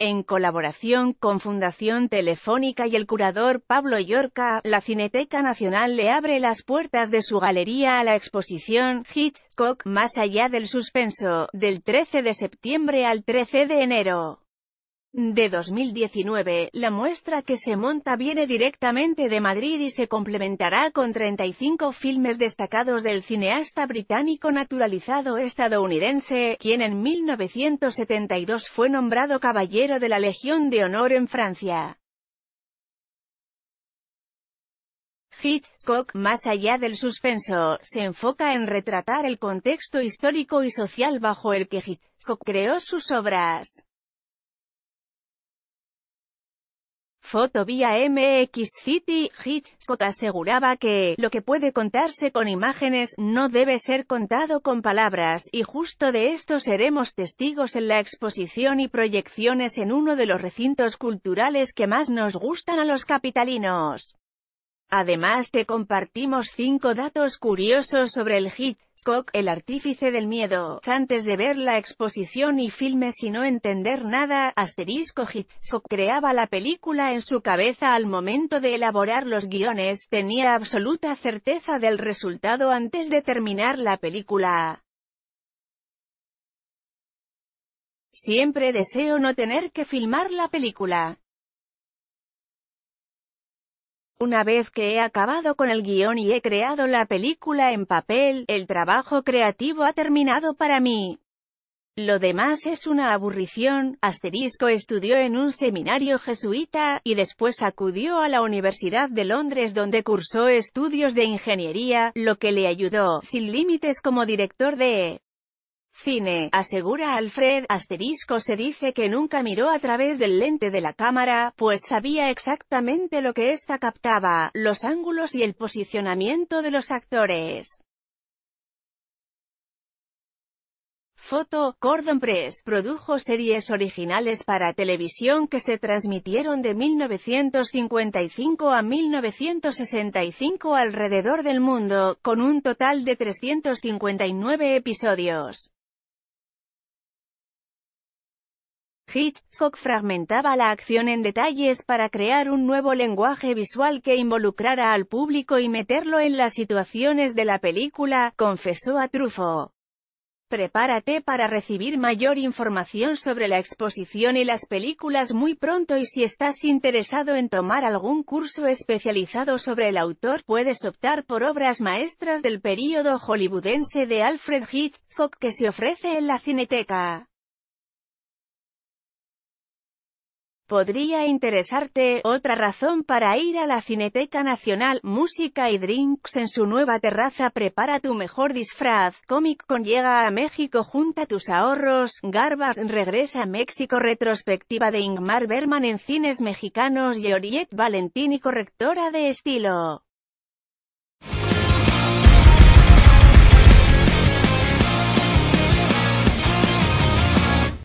En colaboración con Fundación Telefónica y el curador Pablo Yorca, la Cineteca Nacional le abre las puertas de su galería a la exposición Hitchcock Más allá del suspenso, del 13 de septiembre al 13 de enero de 2019, la muestra que se monta viene directamente de Madrid y se complementará con 35 filmes destacados del cineasta británico naturalizado estadounidense, quien en 1972 fue nombrado Caballero de la Legión de Honor en Francia. Hitchcock, más allá del suspenso, se enfoca en retratar el contexto histórico y social bajo el que Hitchcock creó sus obras. Foto vía MX City, Hitchcock aseguraba que, lo que puede contarse con imágenes, no debe ser contado con palabras, y justo de esto seremos testigos en la exposición y proyecciones en uno de los recintos culturales que más nos gustan a los capitalinos. Además te compartimos cinco datos curiosos sobre el hit Scott, el artífice del miedo, antes de ver la exposición y filmes y no entender nada, asterisco Hitchcock creaba la película en su cabeza al momento de elaborar los guiones, tenía absoluta certeza del resultado antes de terminar la película. Siempre deseo no tener que filmar la película. Una vez que he acabado con el guión y he creado la película en papel, el trabajo creativo ha terminado para mí. Lo demás es una aburrición. Asterisco estudió en un seminario jesuita, y después acudió a la Universidad de Londres donde cursó estudios de ingeniería, lo que le ayudó, sin límites como director de Cine, asegura Alfred, asterisco se dice que nunca miró a través del lente de la cámara, pues sabía exactamente lo que ésta captaba, los ángulos y el posicionamiento de los actores. Foto, Cordon Press, produjo series originales para televisión que se transmitieron de 1955 a 1965 alrededor del mundo, con un total de 359 episodios. Hitchcock fragmentaba la acción en detalles para crear un nuevo lenguaje visual que involucrara al público y meterlo en las situaciones de la película, confesó a Truffaut. Prepárate para recibir mayor información sobre la exposición y las películas muy pronto y si estás interesado en tomar algún curso especializado sobre el autor puedes optar por obras maestras del período hollywoodense de Alfred Hitchcock que se ofrece en la Cineteca. Podría interesarte otra razón para ir a la Cineteca Nacional, música y drinks en su nueva terraza prepara tu mejor disfraz, Comic Con llega a México junta tus ahorros, Garbas regresa a México retrospectiva de Ingmar Berman en cines mexicanos y Oriette Valentini correctora de estilo.